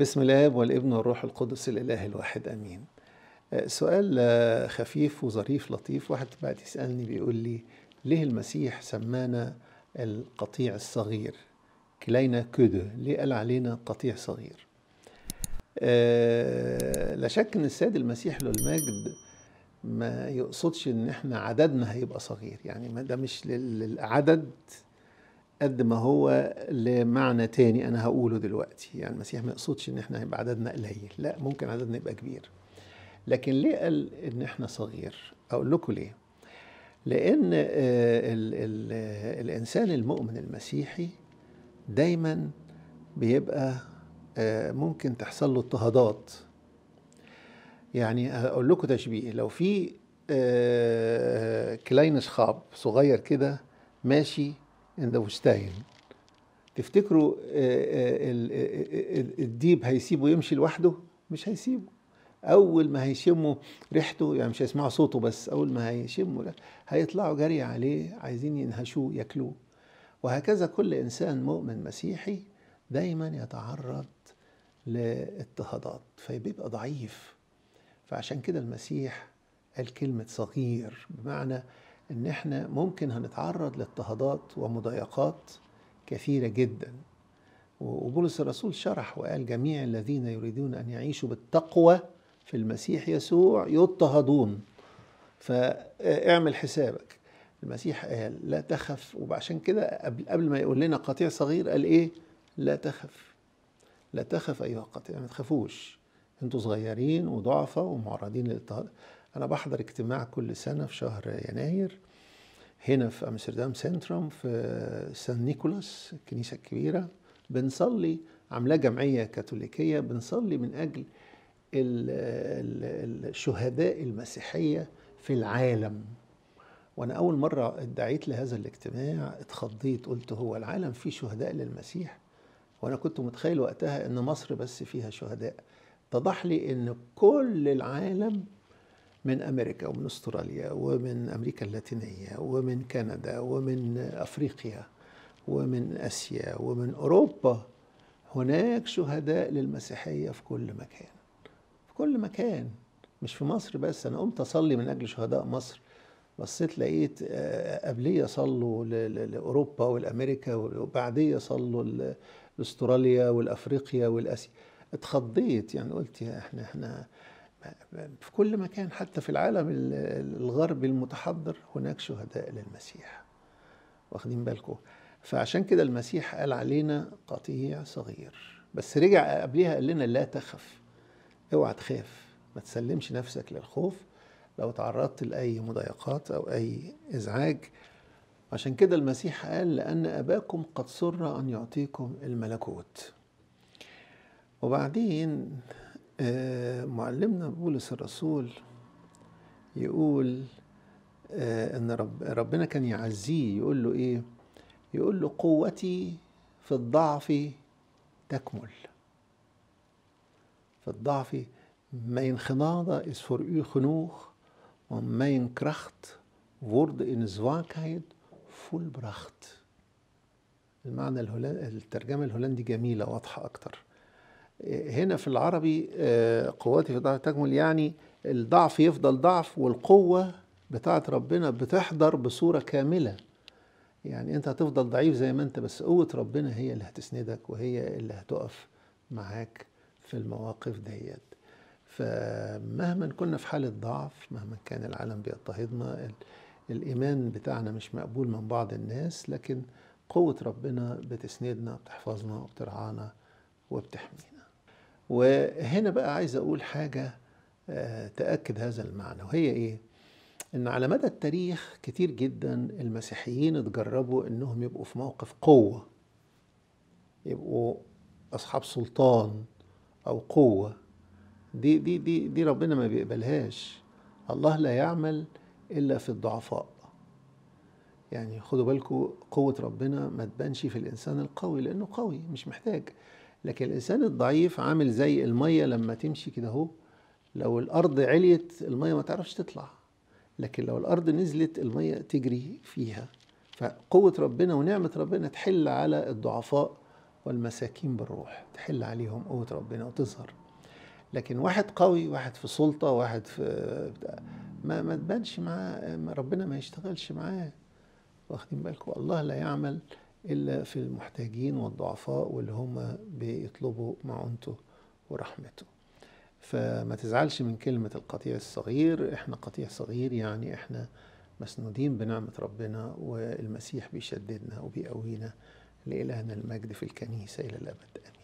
بسم الاب والابن والروح القدس الاله الواحد امين آه، سؤال آه، خفيف وظريف لطيف واحد بعد يسالني بيقول لي ليه المسيح سمانا القطيع الصغير كلينا كده ليه قال علينا قطيع صغير أه لا شك ان السيد المسيح له المجد ما يقصدش ان احنا عددنا هيبقى صغير يعني ما ده مش للعدد قد ما هو لمعنى تاني انا هقوله دلوقتي يعني المسيح ما يقصدش ان احنا يبقى عددنا قليل لا ممكن عددنا يبقى كبير لكن ليه قال ان احنا صغير اقول لكم ليه لان الـ آه، الـ آه، الانسان المؤمن المسيحي دايما بيبقى آه، ممكن تحصل له اضطهادات يعني أقول لكم تشبيه لو في كلاين خاب صغير كده ماشي ان ذا Weinstein تفتكروا آه، آه، آه، الديب هيسيبه يمشي لوحده مش هيسيبه اول ما هيشموا ريحته يعني مش هيسمعوا صوته بس اول ما هيشموا هيطلعوا جري عليه عايزين ينهشوه ياكلوه وهكذا كل انسان مؤمن مسيحي دايما يتعرض لاضطهادات فبيبقى ضعيف فعشان كده المسيح قال كلمه صغير بمعنى ان احنا ممكن هنتعرض لاضطهادات ومضايقات كثيره جدا وبولس الرسول شرح وقال جميع الذين يريدون ان يعيشوا بالتقوى في المسيح يسوع يضطهدون فاعمل حسابك المسيح قال لا تخف وعشان كده قبل, قبل ما يقول لنا قطيع صغير قال ايه لا تخف لا تخف ايها القطيع ما تخافوش انتوا صغيرين وضعفة ومعرضين للاضطهاد أنا بحضر اجتماع كل سنة في شهر يناير هنا في أمستردام سنتروم في سان نيكولاس الكنيسة الكبيرة بنصلي عاملاه جمعية كاثوليكية بنصلي من أجل الشهداء المسيحية في العالم وأنا أول مرة ادعيت لهذا الاجتماع اتخضيت قلت هو العالم فيه شهداء للمسيح وأنا كنت متخيل وقتها إن مصر بس فيها شهداء اتضح لي إن كل العالم من امريكا ومن استراليا ومن امريكا اللاتينيه ومن كندا ومن افريقيا ومن اسيا ومن اوروبا هناك شهداء للمسيحيه في كل مكان في كل مكان مش في مصر بس انا قمت اصلي من اجل شهداء مصر بصيت لقيت آه، قبليه صلوا لاوروبا والامريكا وبعديه صلوا لاستراليا والافريقيا والاسيا اتخضيت يعني قلت يا احنا احنا في كل مكان حتى في العالم الغربي المتحضر هناك شهداء للمسيح واخدين بالكم فعشان كده المسيح قال علينا قطيع صغير بس رجع قبلها قال لنا لا تخف اوعى تخاف ما تسلمش نفسك للخوف لو تعرضت لأي مضايقات أو أي إزعاج عشان كده المسيح قال لأن أباكم قد سر أن يعطيكم الملكوت وبعدين آه، معلمنا بولس الرسول يقول آه، ان ربنا كان يعزيه يقول له ايه يقول له قوتي في الضعف تكمل في الضعف mein genade is فور u genoeg want mijn kracht ان in فول براخت المعنى الهولندي الترجمة الهولندي جميلة واضحة أكتر هنا في العربي آه، قوتي في ضعف تكمل يعني الضعف يفضل ضعف والقوة بتاعة ربنا بتحضر بصورة كاملة يعني انت هتفضل ضعيف زي ما انت بس قوة ربنا هي اللي هتسندك وهي اللي هتقف معاك في المواقف ديت فمهما كنا في حالة ضعف مهما كان العالم بيضطهدنا الإيمان بتاعنا مش مقبول من بعض الناس لكن قوة ربنا بتسندنا وبتحفظنا وبترعانا وبتحمينا وهنا بقى عايز أقول حاجة آه، تأكد هذا المعنى وهي إيه؟ إن على مدى التاريخ كتير جدا المسيحيين اتجربوا إنهم يبقوا في موقف قوة يبقوا أصحاب سلطان أو قوة دي دي دي دي ربنا ما بيقبلهاش الله لا يعمل إلا في الضعفاء يعني خدوا بالكم قوة ربنا ما تبانش في الإنسان القوي لأنه قوي مش محتاج لكن الانسان الضعيف عامل زي الميه لما تمشي كده اهو لو الارض عليت الميه ما تعرفش تطلع لكن لو الارض نزلت الميه تجري فيها فقوه ربنا ونعمه ربنا تحل على الضعفاء والمساكين بالروح تحل عليهم قوه ربنا وتظهر لكن واحد قوي واحد في سلطه واحد في ما ما تبانش معاه ربنا ما يشتغلش معاه واخدين بالكم الله لا يعمل إلا في المحتاجين والضعفاء واللي هم بيطلبوا معونته ورحمته فما تزعلش من كلمة القطيع الصغير احنا قطيع صغير يعني احنا مسنودين بنعمة ربنا والمسيح بيشددنا وبيقوينا لإلهنا المجد في الكنيسة إلى الأبد آمين